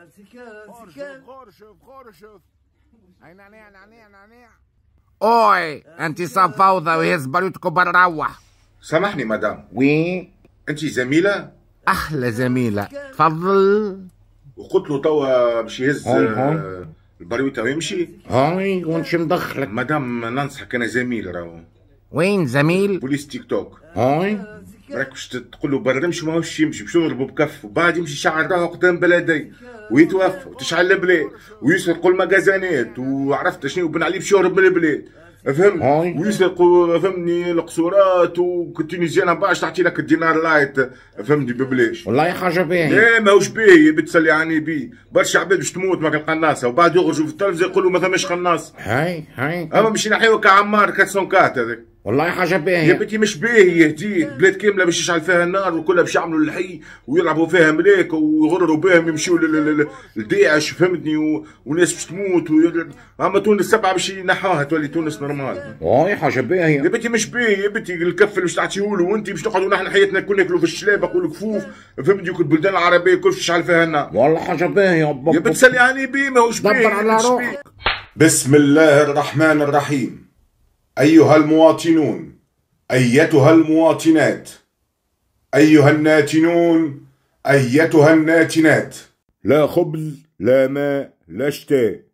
خرشف نعناع نعناع نعناع اوي انت صاب فوضى وهز بريوتك برا روح سامحني مدام وين انت زميله احلى زميله تفضل وقلت له توا باش يهز البريوتة ويمشي هاي ونش مدخلك مدام ننصحك انا زميل راهو وين زميل بوليس تيك توك هاي راك باش تقول له برا نمشي ماهوش يمشي باش يضربه بكف وبعد يمشي شعر روحه قدام بلدي ويتوفى وتشعل البلاد ويسرقوا المجازانات وعرفت شنو بن علي باش يهرب من البلاد فهمت ويسرقوا فهمني القصورات وتونيزيان باش تعطي لك الدينار لايت فهمني ببلاش والله حاجه باهيه لا ماهوش باهي بتسلي عني بي برشا عباد باش تموت ماك القناصه وبعد يخرجوا في التلفزه يقولوا ما فماش قناص هاي هاي اما مش نحيوك عمار كات هذاك والله حاجه باهيه يا بنتي مش باهيه هديك بلاد كامله باش يشعل فيها النار وكلها باش يعملوا الحي ويلعبوا فيها ملاك ويغرروا بهم يمشوا لداعش فهمتني و... وناس باش تموت و... اما تونس سبعه باش ينحاها تولي تونس نورمال واي حاجه باهيه يا بنتي مش باهيه يا بنتي الكف اللي باش تعطيهولو وانت باش نقعدوا نحن حياتنا كل ناكلوا في الشلابق والكفوف فهمتني وكل البلدان العربيه كل تشعل فيها النار والله حاجه باهيه يا بنتي سلي علي بيه ماهوش باهي دبر على روحك بسم الله الرحمن الرحيم أيها المواطنون أيتها المواطنات أيها الناتنون أيتها الناتنات لا خبز لا ماء لا شتاء